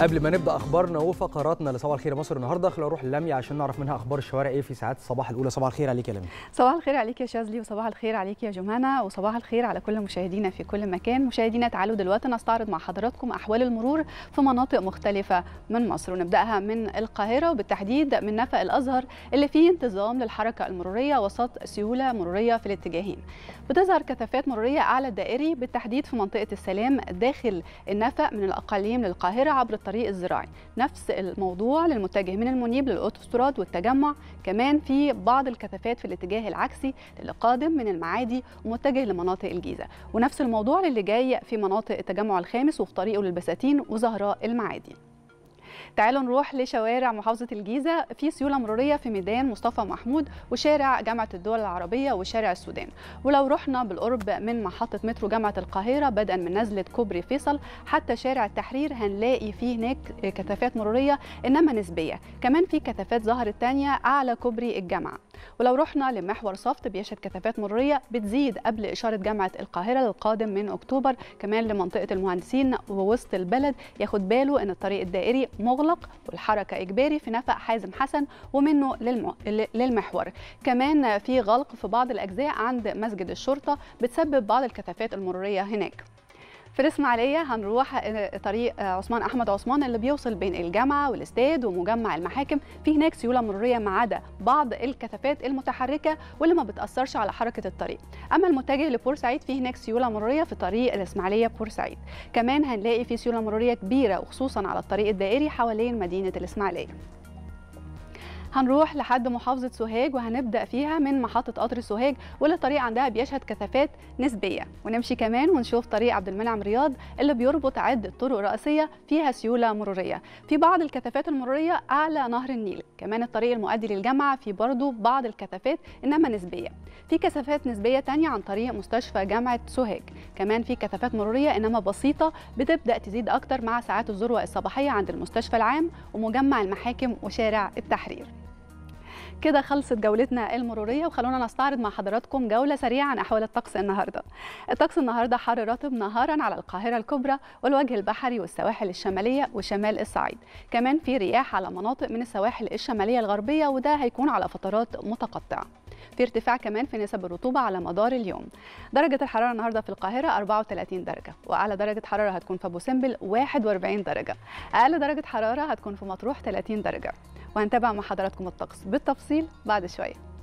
قبل ما نبدا اخبارنا وفقراتنا لصباح الخير مصر النهارده خلينا نروح للمية عشان نعرف منها اخبار الشوارع ايه في ساعات الصباح الاولى صباح الخير عليك يا لمية صباح الخير عليك يا شاذلي وصباح الخير عليك يا جمانة وصباح الخير على كل مشاهدينا في كل مكان مشاهدينا تعالوا دلوقتي نستعرض مع حضراتكم احوال المرور في مناطق مختلفه من مصر ونبداها من القاهره وبالتحديد من نفق الازهر اللي فيه انتظام للحركه المروريه وسط سيوله مروريه في الاتجاهين بتظهر كثافات مروريه اعلى الدائري بالتحديد في منطقه السلام داخل النفق من الاقاليم للقاهره عبر الطريق الزراعي نفس الموضوع للمتجه من المنيب للاوتوستراد والتجمع كمان في بعض الكثافات في الاتجاه العكسي للقادم من المعادي ومتجه لمناطق الجيزه ونفس الموضوع للي جاي في مناطق التجمع الخامس وفي طريقه للبساتين وزهراء المعادي تعالوا نروح لشوارع محافظه الجيزه في سيوله مروريه في ميدان مصطفى محمود وشارع جامعه الدول العربيه وشارع السودان ولو رحنا بالقرب من محطه مترو جامعه القاهره بدءا من نزله كوبري فيصل حتى شارع التحرير هنلاقي فيه هناك كثافات مروريه انما نسبيه كمان في كثافات ظهرت ثانيه اعلى كوبري الجامعه ولو رحنا لمحور صفت بيشهد كثافات مروريه بتزيد قبل اشاره جامعه القاهره للقادم من اكتوبر كمان لمنطقه المهندسين ووسط البلد ياخد باله ان الطريق الدائري مغلق والحركة إجباري في نفق حازم حسن ومنه للمحور كمان في غلق في بعض الأجزاء عند مسجد الشرطة بتسبب بعض الكثافات المرورية هناك في الاسماعيليه هنروح آه، طريق آه، عثمان احمد عثمان اللي بيوصل بين الجامعه والاستاد ومجمع المحاكم في هناك سيوله مروريه ما عدا بعض الكثافات المتحركه واللي ما بتاثرش على حركه الطريق اما المتجه لبورسعيد في هناك سيوله مروريه في طريق الاسماعيليه بورسعيد كمان هنلاقي في سيوله مروريه كبيره وخصوصا على الطريق الدائري حوالين مدينه الاسماعيليه هنروح لحد محافظة سوهاج وهنبدأ فيها من محطة قطر سوهاج واللي الطريق عندها بيشهد كثافات نسبية ونمشي كمان ونشوف طريق عبد المنعم رياض اللي بيربط عدة طرق رئيسية فيها سيولة مرورية في بعض الكثافات المرورية أعلى نهر النيل كمان الطريق المؤدي للجامعة في برضه بعض الكثافات إنما نسبية في كثافات نسبية تانية عن طريق مستشفى جامعة سوهاج كمان في كثافات مرورية إنما بسيطة بتبدأ تزيد أكتر مع ساعات الذروة الصباحية عند المستشفى العام ومجمع المحاكم وشارع التحرير كده خلصت جولتنا المروريه وخلونا نستعرض مع حضراتكم جوله سريعه عن احوال الطقس النهارده. الطقس النهارده حر رطب نهارا على القاهره الكبرى والوجه البحري والسواحل الشماليه وشمال الصعيد. كمان في رياح على مناطق من السواحل الشماليه الغربيه وده هيكون على فترات متقطعه. في ارتفاع كمان في نسب الرطوبه على مدار اليوم. درجه الحراره النهارده في القاهره 34 درجه واعلى درجه حراره هتكون في ابو سمبل 41 درجه. اقل درجه حراره هتكون في مطروح 30 درجه. وهنتابع مع حضراتكم الطقس بالتفصيل بعد شويه